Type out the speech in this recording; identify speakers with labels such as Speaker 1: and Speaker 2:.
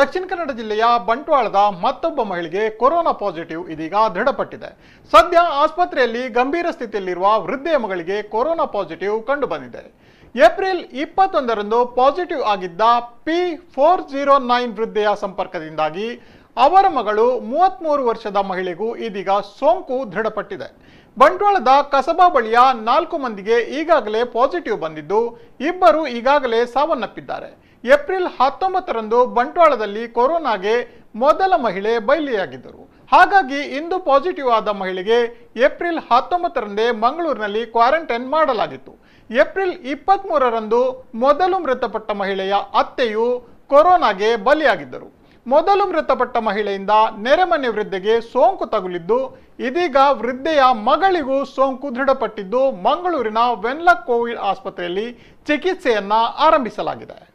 Speaker 1: ದಕ್ಷಿಣ ಕನ್ನಡ ಜಿಲ್ಲೆಯ ಬಂಟ್ವಾಳದ ಮತ್ತೊಬ್ಬ ಮಹಿಳೆಗೆ ಕೊರೋನಾ ಪಾಸಿಟಿವ್ ಇದೀಗ ದೃಢಪಟ್ಟಿದೆ ಸದ್ಯ ಆಸ್ಪತ್ರೆಯಲ್ಲಿ ಗಂಭೀರ ಸ್ಥಿತಿಯಲ್ಲಿರುವ ವೃದ್ಧೆಯ ಮಗಳಿಗೆ ಕೊರೋನಾ ಪಾಸಿಟಿವ್ ಕಂಡುಬಂದಿದೆ ಏಪ್ರಿಲ್ ಇಪ್ಪತ್ತೊಂದರಂದು ಪಾಸಿಟಿವ್ ಆಗಿದ್ದ ಪಿ ಫೋರ್ ಜೀರೋ ನೈನ್ ವೃದ್ಧೆಯ ಸಂಪರ್ಕದಿಂದಾಗಿ ಅವರ ಮಗಳು ಮೂವತ್ತ್ಮೂರು ವರ್ಷದ ಮಹಿಳೆಗೂ ಇದೀಗ ಸೋಂಕು ದೃಢಪಟ್ಟಿದೆ ಬಂಟ್ವಾಳದ ಕಸಬಾ ಬಳಿಯ ನಾಲ್ಕು ಮಂದಿಗೆ ಈಗಾಗಲೇ ಪಾಸಿಟಿವ್ ಬಂದಿದ್ದು ಇಬ್ಬರು ಈಗಾಗಲೇ ಸಾವನ್ನಪ್ಪಿದ್ದಾರೆ ಏಪ್ರಿಲ್ ಹತ್ತೊಂಬತ್ತರಂದು ಬಂಟ್ವಾಳದಲ್ಲಿ ಕೊರೋನಾಗೆ ಮೊದಲ ಮಹಿಳೆ ಬಯಲಿಯಾಗಿದ್ದರು ಹಾಗಾಗಿ ಇಂದು ಪಾಸಿಟಿವ್ ಆದ ಮಹಿಳೆಗೆ ಏಪ್ರಿಲ್ ಹತ್ತೊಂಬತ್ತರಂದೇ ಮಂಗಳೂರಿನಲ್ಲಿ ಕ್ವಾರಂಟೈನ್ ಮಾಡಲಾಗಿತ್ತು ಏಪ್ರಿಲ್ ಇಪ್ಪತ್ತ್ ಮೊದಲು ಮೃತಪಟ್ಟ ಮಹಿಳೆಯ ಅತ್ತೆಯು ಕೊರೋನಾಗೆ ಬಲಿಯಾಗಿದ್ದರು ಮೊದಲು ಮೃತಪಟ್ಟ ಮಹಿಳೆಯಿಂದ ನೆರೆಮನೆ ವೃದ್ಧೆಗೆ ಸೋಂಕು ತಗುಲಿದ್ದು ಇದೀಗ ವೃದ್ಧೆಯ ಮಗಳಿಗೂ ಸೋಂಕು ದೃಢಪಟ್ಟಿದ್ದು ಮಂಗಳೂರಿನ ವೆನ್ಲಾಕ್ ಕೋವಿಡ್ ಆಸ್ಪತ್ರೆಯಲ್ಲಿ ಚಿಕಿತ್ಸೆಯನ್ನ ಆರಂಭಿಸಲಾಗಿದೆ